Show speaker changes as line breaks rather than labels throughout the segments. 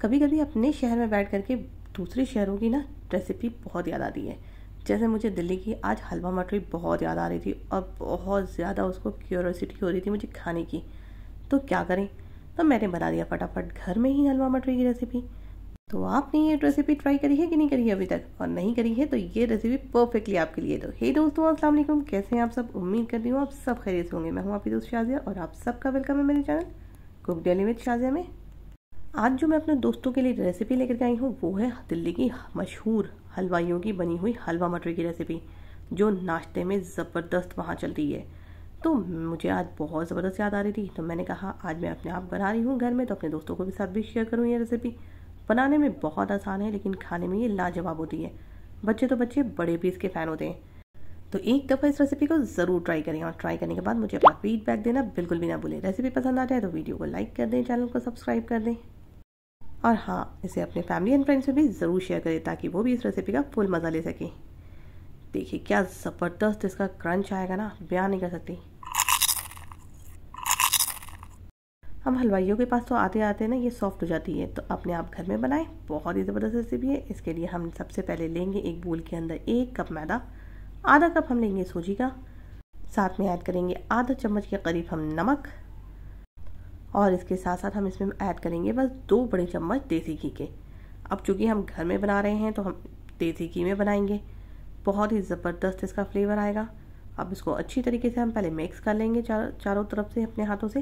कभी कभी अपने शहर में बैठ करके दूसरे शहरों की ना रेसिपी बहुत याद आती है जैसे मुझे दिल्ली की आज हलवा मटरी बहुत याद आ रही थी और बहुत ज़्यादा उसको क्यूरोसिटी हो रही थी मुझे खाने की तो क्या करें तो मैंने बना दिया फटाफट घर में ही हलवा मटरी की रेसिपी तो आपने ये रेसिपी ट्राई करी है कि नहीं करी है अभी तक और नहीं करी है तो ये रेसिपी परफेक्टली आपके लिए तो हे दोस्तों अस्सलाम वालेकुम कैसे हैं आप सब उम्मीद कर रही हूँ आप सब खैरियत होंगे मैं हूँ आपकी दोस्त शाजिया और आप सबका वेलकम है मेरे channel cook daily with Shazia में आज जो मैं अपने दोस्तों के लिए रेसिपी लेकर के आई हूँ वो है दिल्ली की मशहूर हलवाइयों की बनी हुई हलवा मटर की रेसिपी जो नाश्ते में ज़बरदस्त वहाँ चलती है तो मुझे आज बहुत ज़बरदस्त याद आ रही थी तो मैंने कहा आज मैं अपने आप बना रही हूँ घर में तो अपने दोस्तों को भी साथ भी शेयर करूँ ये रेसिपी बनाने में बहुत आसान है लेकिन खाने में ये लाजवाब होती है बच्चे तो बच्चे बड़े भी इसके फ़ैन होते हैं तो एक दफ़ा इस रेसिपी को ज़रूर ट्राई करें और ट्राई करने के बाद मुझे अपना फीडबैक देना बिल्कुल भी ना भूलें रेसिपी पसंद आ जाए तो वीडियो को लाइक कर दें चैनल को सब्सक्राइब कर दें और हाँ इसे अपने फैमिली एंड फ्रेंड्स में भी ज़रूर शेयर करें ताकि वो भी इस रेसिपी का फुल मज़ा ले सकें देखिए क्या ज़बरदस्त इसका क्रंच आएगा ना बयान नहीं कर सकती हम हलवाइयों के पास तो आते आते ना ये सॉफ्ट हो जाती है तो अपने आप घर में बनाएं बहुत ही ज़बरदस्त रेसिपी है इसके लिए हम सबसे पहले लेंगे एक बोल के अंदर एक कप मैदा आधा कप हम लेंगे सूजी का साथ में ऐड करेंगे आधा चम्मच के करीब हम नमक और इसके साथ साथ हम इसमें ऐड करेंगे बस दो बड़े चम्मच देसी घी के अब चूँकि हम घर में बना रहे हैं तो हम देसी घी में बनाएंगे बहुत ही ज़बरदस्त इसका फ्लेवर आएगा अब इसको अच्छी तरीके से हम पहले मिक्स कर लेंगे चार, चारों तरफ से अपने हाथों से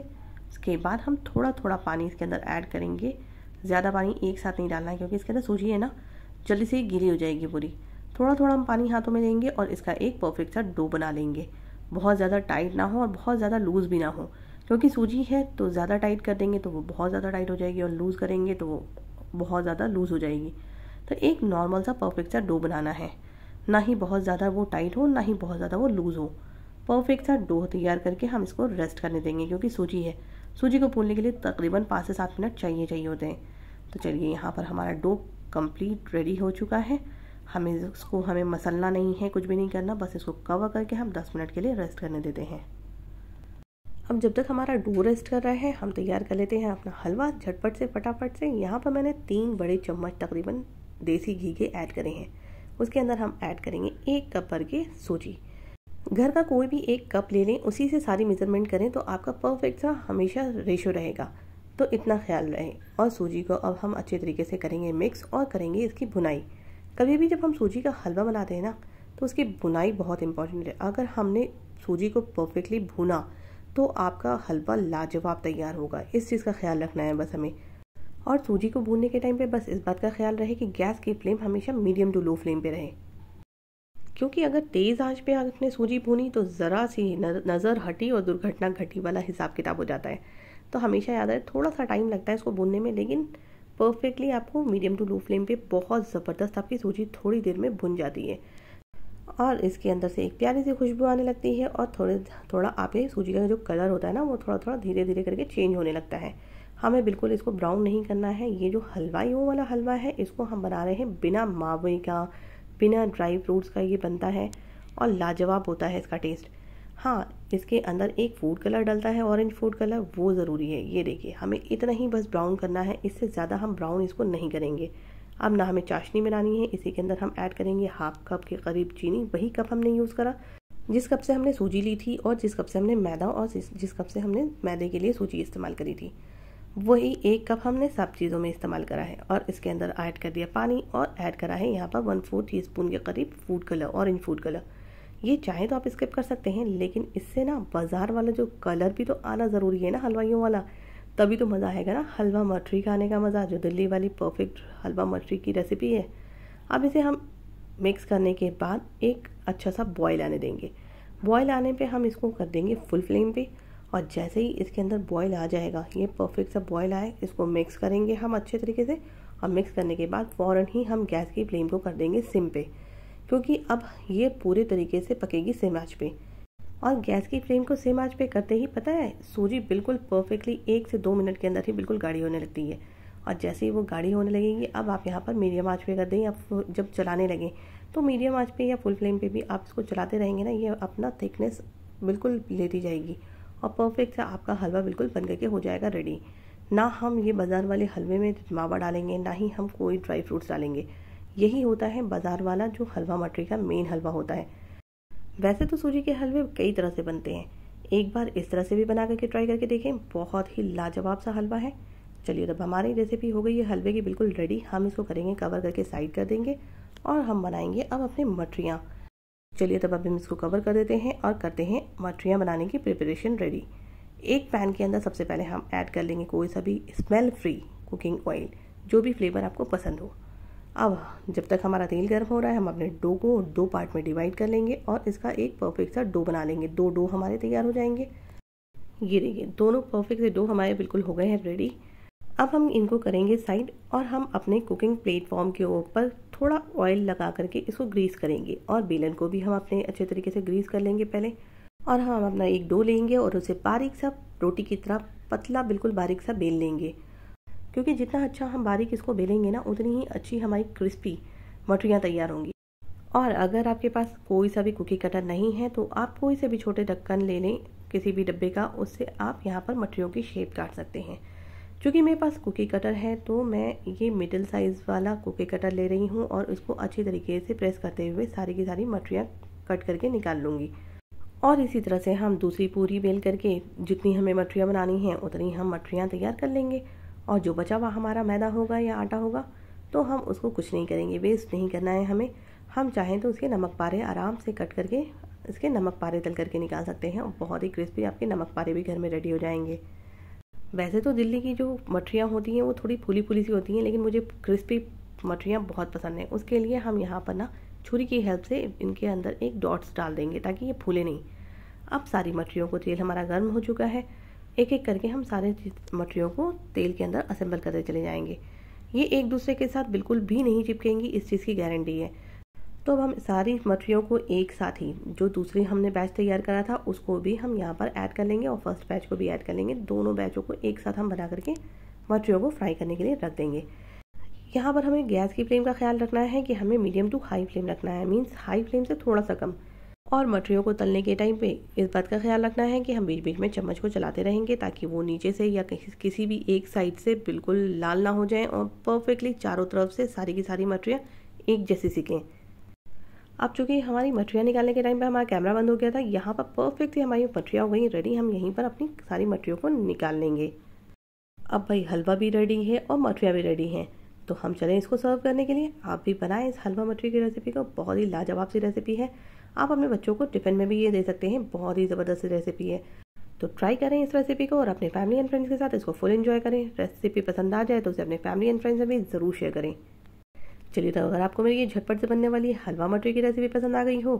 उसके बाद हम थोड़ा थोड़ा पानी इसके अंदर ऐड करेंगे ज़्यादा पानी एक साथ नहीं डालना है क्योंकि इसके अंदर सूजी है ना जल्दी से गिरी हो जाएगी पूरी थोड़ा थोड़ा हम पानी हाथों में लेंगे और इसका एक परफेक्ट सा डो बना लेंगे बहुत ज़्यादा टाइट ना हो और बहुत ज़्यादा लूज़ भी ना हो क्योंकि सूजी है तो ज़्यादा टाइट कर देंगे तो वो बहुत ज़्यादा टाइट हो जाएगी और लूज़ करेंगे तो वो बहुत ज़्यादा लूज़ हो जाएगी तो एक नॉर्मल सा परफेक्ट सा डो बनाना है ना ही बहुत ज़्यादा वो टाइट हो ना ही बहुत ज़्यादा वो लूज़ हो परफेक्ट सा डो तैयार करके हम इसको रेस्ट करने देंगे क्योंकि सूजी है सूजी को फूलने के लिए तकरीबन पाँच से सात मिनट चाहिए चाहिए होते हैं तो चलिए यहाँ पर हमारा डो कम्प्लीट रेडी हो चुका है हमें इसको हमें मसलना नहीं है कुछ भी नहीं करना बस इसको कवर करके हम 10 मिनट के लिए रेस्ट करने देते हैं अब जब तक हमारा डो रेस्ट कर रहा है हम तैयार कर लेते हैं अपना हलवा झटपट से फटाफट से यहाँ पर मैंने तीन बड़े चम्मच तकरीबन देसी घी के ऐड करे हैं उसके अंदर हम ऐड करेंगे एक कप भर के सूजी घर का कोई भी एक कप ले लें उसी से सारी मेज़रमेंट करें तो आपका परफेक्ट सा हमेशा रेशो रहेगा तो इतना ख्याल रहे और सूजी को अब हम अच्छे तरीके से करेंगे मिक्स और करेंगे इसकी बुनाई कभी भी जब हम सूजी का हलवा बनाते हैं ना तो उसकी बुनाई बहुत इंपॉर्टेंट है अगर हमने सूजी को परफेक्टली भुना तो आपका हलवा लाजवाब तैयार होगा इस चीज़ का ख्याल रखना है बस हमें और सूजी को भूनने के टाइम पे बस इस बात का ख्याल रहे कि गैस की फ्लेम हमेशा मीडियम टू लो फ्लेम पे रहे क्योंकि अगर तेज़ आंच पे आपने सूजी भूनी तो ज़रा सी नज़र हटी और दुर्घटना घटी वाला हिसाब किताब हो जाता है तो हमेशा याद रहे थोड़ा सा टाइम लगता है इसको भूनने में लेकिन परफेक्टली आपको मीडियम टू लो फ्लेम पे बहुत ज़बरदस्त आपकी सूजी थोड़ी देर में भुन जाती है और इसके अंदर से एक प्यारी सी खुशबू आने लगती है और थोड़े थोड़ा आपके सूजी का जो कलर होता है ना वो थोड़ा थोड़ा धीरे धीरे करके चेंज होने लगता है हमें बिल्कुल इसको ब्राउन नहीं करना है ये जो हलवाई वो वाला हलवा है इसको हम बना रहे हैं बिना मावे का बिना ड्राई फ्रूट्स का ये बनता है और लाजवाब होता है इसका टेस्ट हाँ इसके अंदर एक फूड कलर डलता है ऑरेंज फूड कलर वो ज़रूरी है ये देखिए हमें इतना ही बस ब्राउन करना है इससे ज़्यादा हम ब्राउन इसको नहीं करेंगे अब ना हमें चाशनी बनानी है इसी के अंदर हम ऐड करेंगे हाफ कप के करीब चीनी वही कप हमने यूज़ करा जिस कप से हमने सूजी ली थी और जिस कप से हमने मैदा और जिस कप से हमने मैदे के लिए सूजी इस्तेमाल करी थी वही एक कप हमने सब चीज़ों में इस्तेमाल करा है और इसके अंदर ऐड कर दिया पानी और ऐड करा है यहाँ पर वन फोर टी स्पून के करीब food colour orange food colour ये चाहे तो आप स्किप कर सकते हैं लेकिन इससे ना बाज़ार वाला जो कलर भी तो आना ज़रूरी है ना हलवाइयों वाला तभी तो मज़ा आएगा ना हलवा मठरी खाने का मज़ा जो दिल्ली वाली परफेक्ट हलवा मठरी की रेसिपी है अब इसे हम मिक्स करने के बाद एक अच्छा सा बॉयल आने देंगे बॉयल आने पे हम इसको कर देंगे फुल फ्लेम पे और जैसे ही इसके अंदर बॉयल आ जाएगा ये परफेक्ट सा बॉयल आए इसको मिक्स करेंगे हम अच्छे तरीके से और मिक्स करने के बाद फ़ौर ही हम गैस की फ्लेम को कर देंगे सिम पे क्योंकि अब ये पूरे तरीके से पकेगी सिम आज पे और गैस की फ्लेम को सेम आंच पे करते ही पता है सूजी बिल्कुल परफेक्टली एक से दो मिनट के अंदर ही बिल्कुल गाढ़ी होने लगती है और जैसे ही वो गाढ़ी होने लगेगी अब आप यहाँ पर मीडियम आंच पे कर दें या जब चलाने लगें तो मीडियम आंच पे या फुल फ्लेम पे भी आप इसको चलाते रहेंगे ना ये अपना थिकनेस बिल्कुल लेती जाएगी और परफेक्ट सा आपका हलवा बिल्कुल बन करके हो जाएगा रेडी ना हम ये बाज़ार वाले हलवे में मावा डालेंगे ना ही हम कोई ड्राई फ्रूट्स डालेंगे यही होता है बाज़ार वाला जो हलवा मटरी का मेन हलवा होता है वैसे तो सूजी के हलवे कई तरह से बनते हैं एक बार इस तरह से भी बना करके ट्राई करके देखें बहुत ही लाजवाब सा हलवा है चलिए तब हमारी रेसिपी हो गई है हलवे की बिल्कुल रेडी हम इसको करेंगे कवर करके साइड कर देंगे और हम बनाएंगे अब अपने मठरियाँ चलिए तब अब हम इसको कवर कर देते हैं और करते हैं मठरियाँ बनाने की प्रिपरेशन रेडी एक पैन के अंदर सबसे पहले हम ऐड कर लेंगे कोई सा भी स्मेल फ्री कुकिंग ऑयल जो भी फ्लेवर आपको पसंद हो अब जब तक हमारा तेल गर्म हो रहा है हम अपने डो को दो पार्ट में डिवाइड कर लेंगे और इसका एक परफेक्ट सा डो बना लेंगे दो डो हमारे तैयार हो जाएंगे ये देखिए दोनों परफेक्ट से डो हमारे बिल्कुल हो गए हैं रेडी अब हम इनको करेंगे साइड और हम अपने कुकिंग प्लेटफॉर्म के ऊपर थोड़ा ऑयल लगा करके इसको ग्रीस करेंगे और बेलन को भी हम अपने अच्छे तरीके से ग्रीस कर लेंगे पहले और हम अपना एक डो लेंगे और उसे बारीक सा रोटी की तरह पतला बिल्कुल बारीक सा बेल लेंगे क्योंकि जितना अच्छा हम बारीक इसको बेलेंगे ना उतनी ही अच्छी हमारी क्रिस्पी मटरियाँ तैयार होंगी और अगर आपके पास कोई सा भी कुकी कटर नहीं है तो आप कोई से भी छोटे ढक्कन ले लें किसी भी डब्बे का उससे आप यहाँ पर मटरियों की शेप काट सकते हैं चूँकि मेरे पास कुकी कटर है तो मैं ये मिडिल साइज़ वाला कुकी कटर ले रही हूँ और उसको अच्छी तरीके से प्रेस करते हुए सारी की सारी मटरियाँ कट करके निकाल लूँगी और इसी तरह से हम दूसरी पूरी बेल करके जितनी हमें मटरियाँ बनानी हैं उतनी हम मटरियाँ तैयार कर लेंगे और जो बचा हुआ हमारा मैदा होगा या आटा होगा तो हम उसको कुछ नहीं करेंगे वेस्ट नहीं करना है हमें हम चाहें तो उसके नमक पारे आराम से कट करके इसके नमक पारे तल करके निकाल सकते हैं और बहुत ही क्रिस्पी आपके नमक पारे भी घर में रेडी हो जाएंगे वैसे तो दिल्ली की जो मठरियाँ होती हैं वो थोड़ी फूली फूली सी होती हैं लेकिन मुझे क्रिस्पी मठरियाँ बहुत पसंद हैं उसके लिए हम यहाँ पर ना छुरी की हेल्प से इनके अंदर एक डॉट्स डाल देंगे ताकि ये फूले नहीं अब सारी मठरियों को तेल हमारा गर्म हो चुका है एक एक करके हम सारे मटरियों को तेल के अंदर असेंबल करते चले जाएंगे ये एक दूसरे के साथ बिल्कुल भी नहीं चिपकेंगी इस चीज़ की गारंटी है तो अब हम सारी मटरियों को एक साथ ही जो दूसरी हमने बैच तैयार करा था उसको भी हम यहाँ पर ऐड कर लेंगे और फर्स्ट बैच को भी ऐड कर लेंगे दोनों बैचों को एक साथ हम बना करके मटरियों को फ्राई करने के लिए रख देंगे यहाँ पर हमें गैस की फ्लेम का ख्याल रखना है कि हमें मीडियम टू हाई फ्लेम रखना है मीन्स हाई फ्लेम से थोड़ा सा कम और मटरियों को तलने के टाइम पे इस बात का ख्याल रखना है कि हम बीच बीच में चम्मच को चलाते रहेंगे ताकि वो नीचे से या किसी भी एक साइड से बिल्कुल लाल ना हो जाएं और परफेक्टली चारों तरफ से सारी की सारी मटरियाँ एक जैसी सीखें अब चूंकि हमारी मटरियाँ निकालने के टाइम पर हमारा कैमरा बंद हो गया था यहाँ पर परफेक्टली हमारी मटरियाँ हो गई रेडी हम यहीं पर अपनी सारी मटरियों को निकाल लेंगे अब भाई हलवा भी रेडी है और मटरियाँ भी रेडी हैं तो हम चलें इसको सर्व करने के लिए आप भी बनाएं इस हलवा मटरी की रेसिपी को बहुत ही लाजवाब सी रेसिपी है आप अपने बच्चों को टिफ़िन में भी ये दे सकते हैं बहुत ही ज़बरदस्त रेसिपी है तो ट्राई करें इस रेसिपी को और अपने फैमिली एंड फ्रेंड्स के साथ इसको फुल इन्जॉय करें रेसिपी पसंद आ जाए तो उसे अपने फैमिली एंड फ्रेंड्स से भी ज़रूर शेयर करें चलिए तो अगर आपको मेरी ये झटपट से बनने वाली हलवा मटरी की रेसिपी पसंद आ गई हो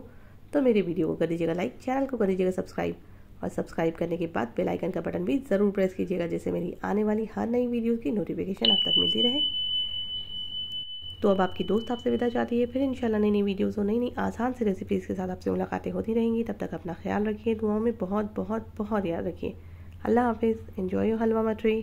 तो मेरे वीडियो को कर दीजिएगा लाइक चैनल को कर दीजिएगा सब्सक्राइब और सब्सक्राइब करने के बाद बेल आइकन का बटन भी ज़रूर प्रेस कीजिएगा जिससे मेरी आने वाली हर नई वीडियो की नोटिफिकेशन आप तक मिलती रहे तो अब आपकी दोस्त आपसे विदा चाहती है फिर शाला नई नई वीडियोज़ और नई नई आसान से रेसिपीज़ के साथ आपसे मुलाकातें होती रहेंगी तब तक अपना ख्याल रखिए दुआओं में बहुत बहुत बहुत याद रखिए अल्लाह हाफिज़ इन्जॉय यू हलवा मटरी